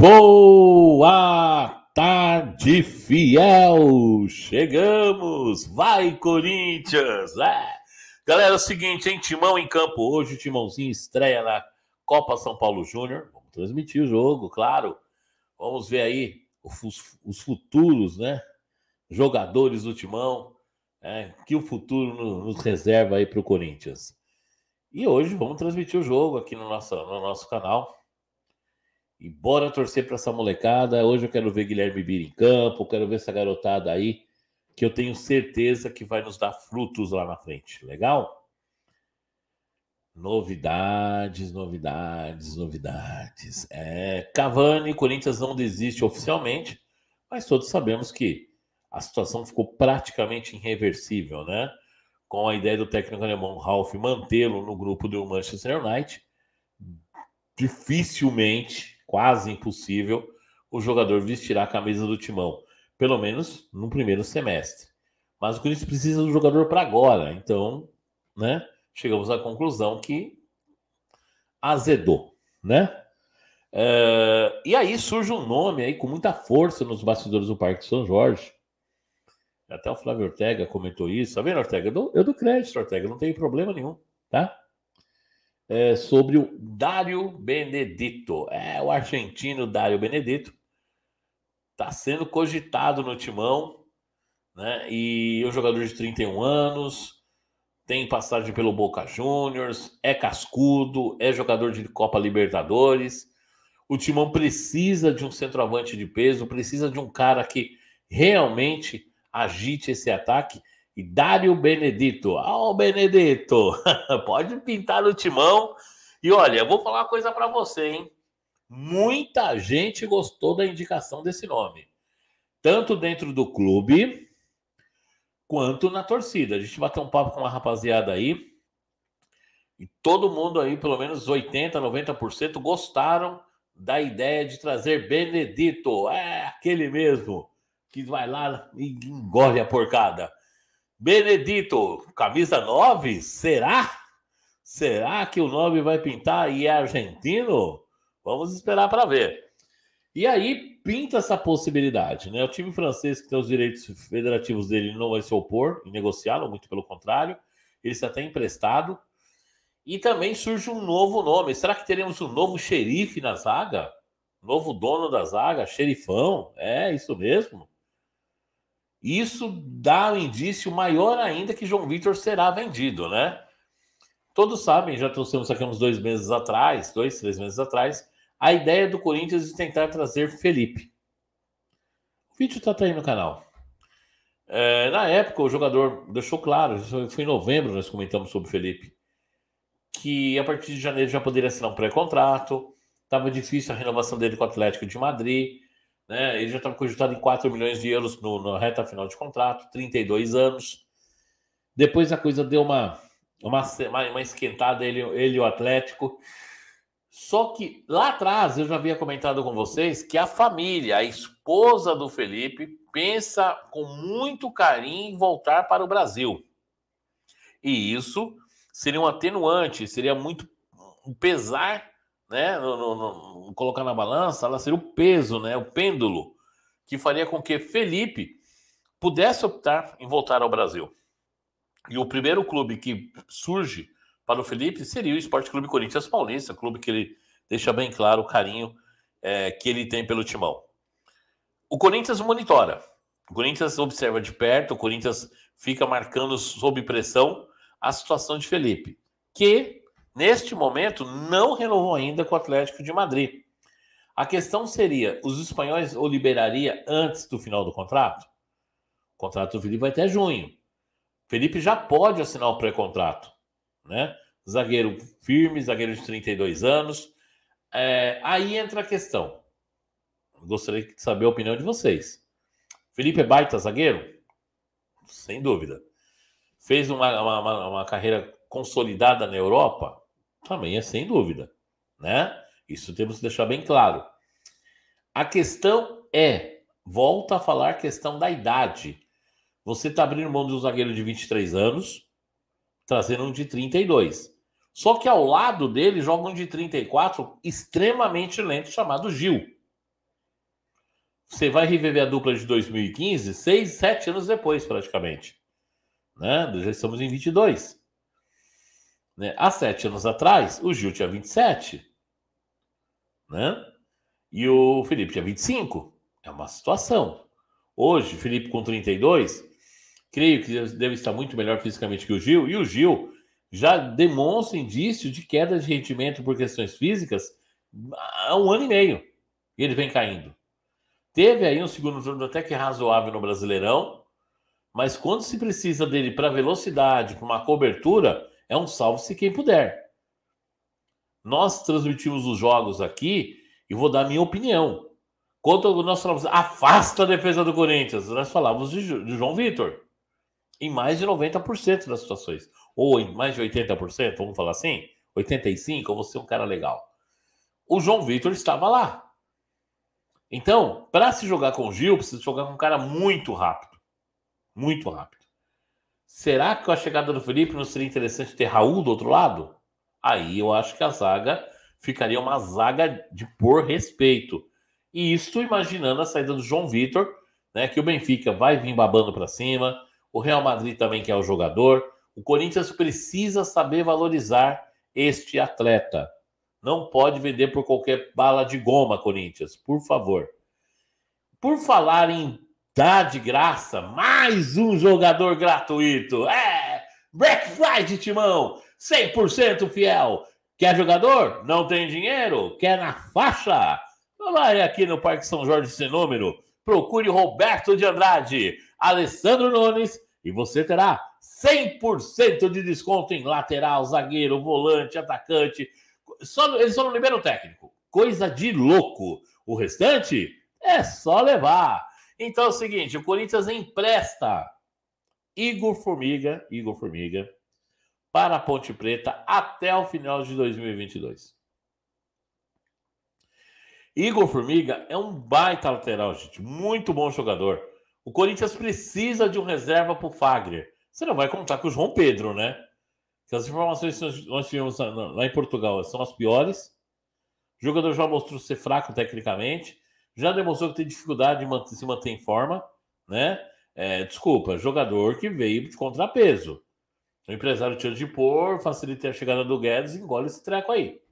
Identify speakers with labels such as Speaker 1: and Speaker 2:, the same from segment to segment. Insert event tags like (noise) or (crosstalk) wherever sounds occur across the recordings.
Speaker 1: Boa tarde, fiel! Chegamos! Vai, Corinthians! É. Galera, é o seguinte, hein? Timão em campo hoje. O Timãozinho estreia na Copa São Paulo Júnior. Vamos transmitir o jogo, claro. Vamos ver aí os, os futuros, né? Jogadores do Timão. É, que o futuro nos reserva aí para o Corinthians. E hoje vamos transmitir o jogo aqui no nosso, no nosso canal e bora torcer para essa molecada. Hoje eu quero ver Guilherme Bira em campo, quero ver essa garotada aí, que eu tenho certeza que vai nos dar frutos lá na frente. Legal? Novidades, novidades, novidades. É, Cavani, Corinthians não desiste oficialmente, mas todos sabemos que a situação ficou praticamente irreversível, né? Com a ideia do técnico alemão Ralf mantê-lo no grupo do Manchester United, dificilmente quase impossível o jogador vestir a camisa do timão, pelo menos no primeiro semestre. Mas o Corinthians precisa do jogador para agora, então, né? Chegamos à conclusão que azedou, né? Eh, e aí surge um nome aí com muita força nos bastidores do Parque São Jorge. Até o Flávio Ortega comentou isso. Tá vendo, Ortega? Eu dou, eu dou crédito, Ortega, não tem problema nenhum, tá? é, sobre o Dário Benedito. É, o argentino Dário Benedito está sendo cogitado no timão, né? E é um jogador de 31 anos, tem passagem pelo Boca Juniors, é cascudo, é jogador de Copa Libertadores. O timão precisa de um centroavante de peso, precisa de um cara que realmente agite esse ataque e Dário Benedito. Ó, oh, Benedito, (laughs) pode pintar o timão. E olha, eu vou falar uma coisa para você, hein? Muita gente gostou da indicação desse nome, tanto dentro do clube quanto na torcida. A gente bateu um papo com uma rapaziada aí e todo mundo aí, pelo menos 80, 90% gostaram da ideia de trazer Benedito. É aquele mesmo que vai lá e engole a porcada. Benedito, camisa 9, será? Será que o 9 vai pintar e é argentino? Vamos esperar para ver. E aí pinta essa possibilidade, né? O time francês que tem os direitos federativos dele não vai se opor e negociá-lo, muito pelo contrário. Ele está até emprestado. E também surge um novo nome. Será que teremos um novo xerife na zaga? Novo dono da zaga, xerifão? É, isso mesmo. Isso dá um indício maior ainda que João Vitor será vendido, né? Todos sabem, já trouxemos aqui uns dois meses atrás, dois, três meses atrás, a ideia do Corinthians de tentar trazer Felipe. O vídeo está aí no canal. É, na época, o jogador deixou claro, foi em novembro, nós comentamos sobre o Felipe, que a partir de janeiro já poderia assinar um pré-contrato, estava difícil a renovação dele com o Atlético de Madrid, né? Ele já estava tá cogitado em 4 milhões de euros no, no reta final de contrato, 32 anos. Depois a coisa deu uma, uma, uma esquentada, ele, ele e o Atlético. Só que lá atrás eu já havia comentado com vocês que a família, a esposa do Felipe, pensa com muito carinho em voltar para o Brasil. E isso seria um atenuante, seria muito um pesar né, no, no, no, colocar na balança, ela seria o peso, né, o pêndulo, que faria com que Felipe pudesse optar em voltar ao Brasil. E o primeiro clube que surge para o Felipe seria o Esporte Clube Corinthians Paulista, clube que ele deixa bem claro o carinho é, que ele tem pelo timão. O Corinthians monitora, o Corinthians observa de perto, o Corinthians fica marcando sob pressão a situação de Felipe, que neste momento, não renovou ainda com o Atlético de Madrid. A questão seria: os espanhóis o liberaria antes do final do contrato? O contrato do Felipe vai até junho. Felipe já pode assinar o pré-contrato, né? Zagueiro firme, zagueiro de 32 anos. É, aí entra a questão. Gostaria de saber a opinião de vocês. Felipe é baita zagueiro? Sem dúvida. Fez uma, uma, uma carreira consolidada na Europa? também é sem dúvida, né? Isso temos que deixar bem claro. A questão é, volta a falar questão da idade. Você está abrindo mão de um zagueiro de 23 anos, trazendo um de 32. Só que ao lado dele joga um de 34 extremamente lento chamado Gil. Você vai reviver a dupla de 2015, seis, sete anos depois praticamente. Né? Já estamos em 22. Né? Há sete anos atrás, o Gil tinha 27. Né? E o Felipe tinha 25. É uma situação. Hoje, Felipe com 32, creio que deve estar muito melhor fisicamente que o Gil. E o Gil já demonstra indício de queda de rendimento por questões físicas há um ano e meio. E ele vem caindo. Teve aí um segundo turno até que é razoável no Brasileirão, mas quando se precisa dele para velocidade, para uma cobertura, é um salve-se quem puder. Nós transmitimos os jogos aqui e vou dar minha opinião. Quanto nós falamos, afasta a defesa do Corinthians, nós falávamos de, de João Vitor. Em mais de 90% das situações. Ou em mais de 80%, vamos falar assim? 85%, eu vou ser um cara legal. O João Vitor estava lá. Então, para se jogar com o Gil, precisa jogar com um cara muito rápido. Muito rápido. Será que com a chegada do Felipe não seria interessante ter Raul do outro lado? Aí eu acho que a zaga ficaria uma zaga de por respeito. E isto imaginando a saída do João Vitor, né, que o Benfica vai vir babando para cima, o Real Madrid também quer é o jogador. O Corinthians precisa saber valorizar este atleta. Não pode vender por qualquer bala de goma, Corinthians, por favor. Por falar em tá de graça mais um jogador gratuito. É! Black Friday, Timão! 100% fiel. Quer jogador? Não tem dinheiro? Quer na faixa? é aqui no Parque São Jorge esse Procure Roberto de Andrade, Alessandro Nunes e você terá 100% de desconto em lateral, zagueiro, volante, atacante. Só, eles só não liberam técnico. Coisa de louco. O restante é só levar. Então é o seguinte: o Corinthians empresta Igor Formiga, Igor Formiga, para a Ponte Preta até o final de 2022. Igor Formiga é um baita lateral, gente. Muito bom jogador. O Corinthians precisa de um reserva para o Fagner. Você não vai contar com o João Pedro, né? Que as informações que nós tivemos lá em Portugal são as piores. O jogador já mostrou ser fraco tecnicamente já demonstrou que tem dificuldade de se manter em forma, né? É, desculpa, jogador que veio de contrapeso. O empresário tira de pôr, facilita a chegada do Guedes e engole esse treco aí.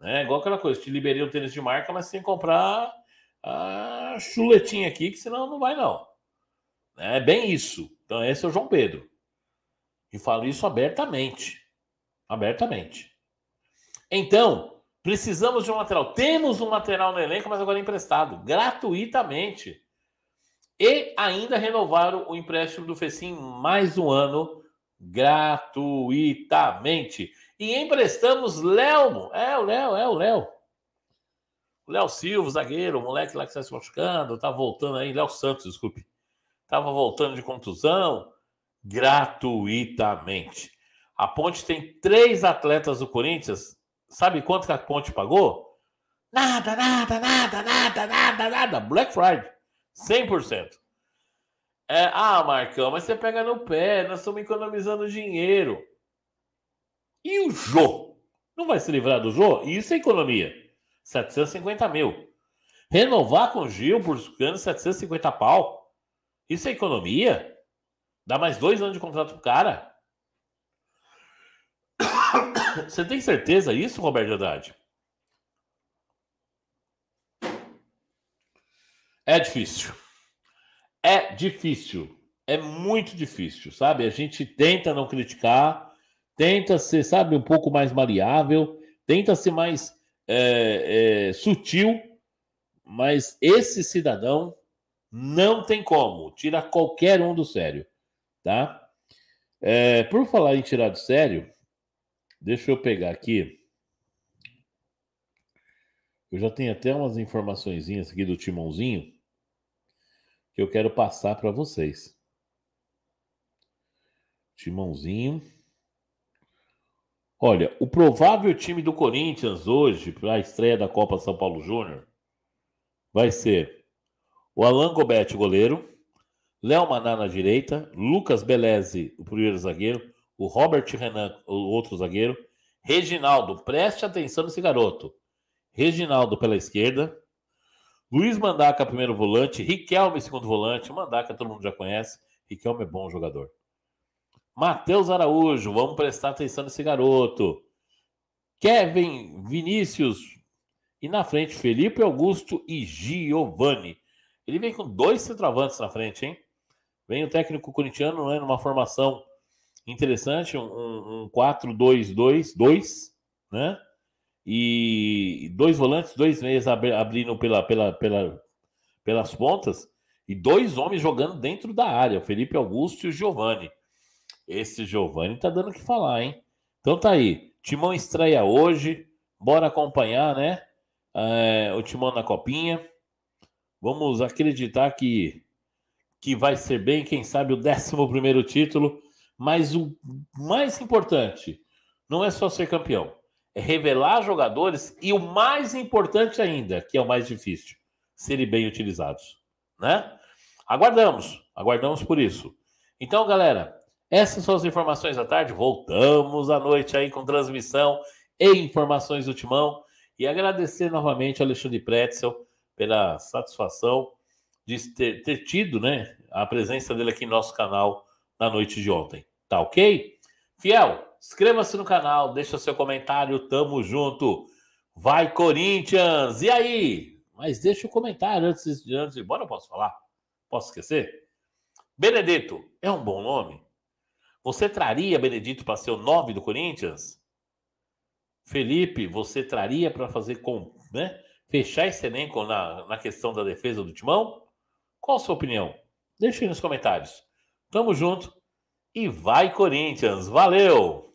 Speaker 1: É igual aquela coisa, te liberei o tênis de marca, mas sem comprar a chuletinha aqui, que senão não vai não. É bem isso. Então esse é o João Pedro. E falo isso abertamente. Abertamente. Então, Precisamos de um lateral. Temos um lateral no elenco, mas agora emprestado, gratuitamente. E ainda renovaram o empréstimo do Fecim mais um ano, gratuitamente. E emprestamos Léo. É, o Léo, é o Léo. Léo Silva, zagueiro, moleque lá que está se machucando, tá voltando aí. Léo Santos, desculpe. Tava voltando de contusão, gratuitamente. A Ponte tem três atletas do Corinthians Sabe quanto que a Ponte pagou? Nada, nada, nada, nada, nada, nada. Black Friday. 100%. É, ah, Marcão, mas você pega no pé, nós estamos economizando dinheiro. E o Jô? Não vai se livrar do Jô? Isso é economia. 750 mil. Renovar com o Gil por anos 750 pau. Isso é economia? Dá mais dois anos de contrato pro cara? Você tem certeza disso, Roberto Haddad? É difícil. É difícil. É muito difícil, sabe? A gente tenta não criticar, tenta ser, sabe, um pouco mais maleável, tenta ser mais é, é, sutil, mas esse cidadão não tem como. Tira qualquer um do sério, tá? É, por falar em tirar do sério, Deixa eu pegar aqui. Eu já tenho até umas informaçõeszinhas aqui do Timãozinho que eu quero passar para vocês. Timãozinho. Olha, o provável time do Corinthians hoje para a estreia da Copa São Paulo Júnior vai ser o Alan Gobete, goleiro, Léo Maná na direita, Lucas Beleze, o primeiro zagueiro, o Robert Renan, o outro zagueiro, Reginaldo, preste atenção nesse garoto. Reginaldo pela esquerda, Luiz Mandaca, primeiro volante, Riquelme, segundo volante, Mandaca todo mundo já conhece, Riquelme é bom jogador. Matheus Araújo, vamos prestar atenção nesse garoto. Kevin Vinícius, e na frente Felipe Augusto e Giovani. Ele vem com dois centroavantes na frente, hein? Vem o técnico corintiano né, numa formação interessante, um, um 4-2-2-2, né? E dois volantes, dois meias abrindo pela, pela, pela, pelas pontas e dois homens jogando dentro da área, o Felipe Augusto e o Giovani. Esse Giovani tá dando o que falar, hein? Então tá aí, Timão estreia hoje, bora acompanhar, né? É, o Timão na copinha. Vamos acreditar que que vai ser bem, quem sabe o 11 primeiro título mas o mais importante não é só ser campeão, é revelar jogadores e o mais importante ainda, que é o mais difícil, serem bem utilizados, né? Aguardamos, aguardamos por isso. Então, galera, essas são as informações da tarde. Voltamos à noite aí com transmissão e informações do Timão. E agradecer novamente ao Alexandre Pretzel pela satisfação de ter, ter tido né, a presença dele aqui em nosso canal na noite de ontem. Tá ok? Fiel, inscreva-se no canal, deixa seu comentário, tamo junto. Vai Corinthians! E aí? Mas deixa o comentário antes de, antes de ir embora, eu posso falar? Posso esquecer? Benedito, é um bom nome? Você traria Benedito para ser o nome do Corinthians? Felipe, você traria para fazer com, né? Fechar esse elenco na, na questão da defesa do Timão? Qual a sua opinião? Deixa aí nos comentários. Tamo junto. E vai, Corinthians! Valeu!